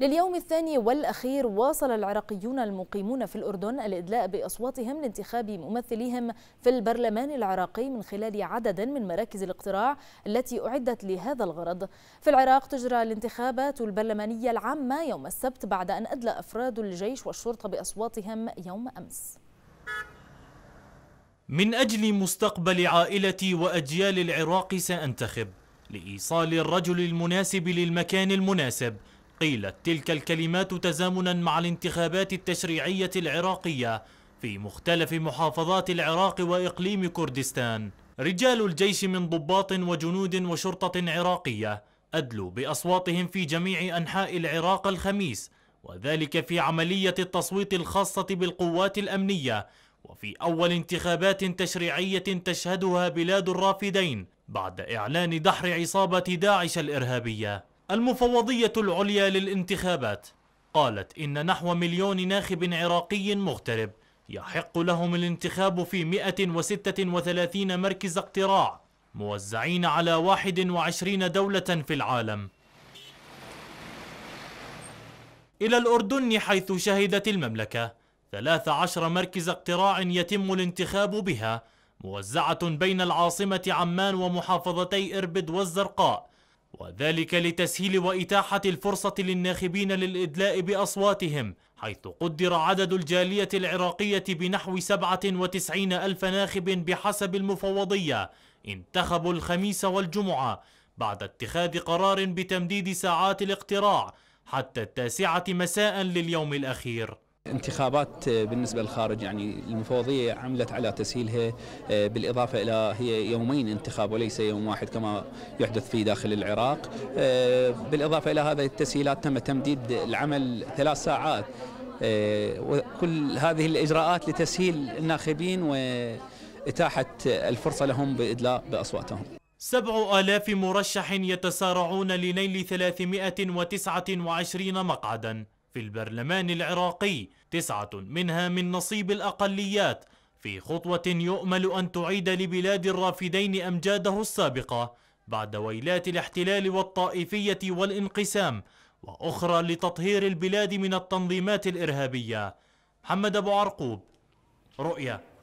لليوم الثاني والأخير واصل العراقيون المقيمون في الأردن الإدلاء بأصواتهم لانتخاب ممثليهم في البرلمان العراقي من خلال عدد من مراكز الاقتراع التي أعدت لهذا الغرض في العراق تجرى الانتخابات البرلمانية العامة يوم السبت بعد أن أدلى أفراد الجيش والشرطة بأصواتهم يوم أمس من أجل مستقبل عائلتي وأجيال العراق سأنتخب لإيصال الرجل المناسب للمكان المناسب قيلت تلك الكلمات تزامنا مع الانتخابات التشريعية العراقية في مختلف محافظات العراق وإقليم كردستان رجال الجيش من ضباط وجنود وشرطة عراقية أدلوا بأصواتهم في جميع أنحاء العراق الخميس وذلك في عملية التصويت الخاصة بالقوات الأمنية وفي أول انتخابات تشريعية تشهدها بلاد الرافدين بعد إعلان دحر عصابة داعش الإرهابية المفوضية العليا للانتخابات قالت إن نحو مليون ناخب عراقي مغترب يحق لهم الانتخاب في 136 مركز اقتراع موزعين على 21 دولة في العالم إلى الأردن حيث شهدت المملكة 13 مركز اقتراع يتم الانتخاب بها موزعة بين العاصمة عمان ومحافظتي إربد والزرقاء وذلك لتسهيل وإتاحة الفرصة للناخبين للإدلاء بأصواتهم حيث قدر عدد الجالية العراقية بنحو 97 ألف ناخب بحسب المفوضية انتخبوا الخميس والجمعة بعد اتخاذ قرار بتمديد ساعات الاقتراع حتى التاسعة مساء لليوم الأخير انتخابات آه، بالنسبة للخارج يعني المفوضية عملت على تسهيلها آه، بالإضافة إلى هي يومين انتخاب وليس يوم واحد كما يحدث في داخل العراق آه، بالإضافة إلى هذه التسهيلات تم تمديد العمل ثلاث ساعات وكل هذه الإجراءات لتسهيل الناخبين وإتاحة الفرصة لهم بإدلاء بأصواتهم سبع آلاف مرشح يتسارعون لنيل 329 مقعداً في البرلمان العراقي تسعة منها من نصيب الأقليات في خطوة يؤمل أن تعيد لبلاد الرافدين أمجاده السابقة بعد ويلات الاحتلال والطائفية والانقسام وأخرى لتطهير البلاد من التنظيمات الإرهابية محمد أبو عرقوب رؤيا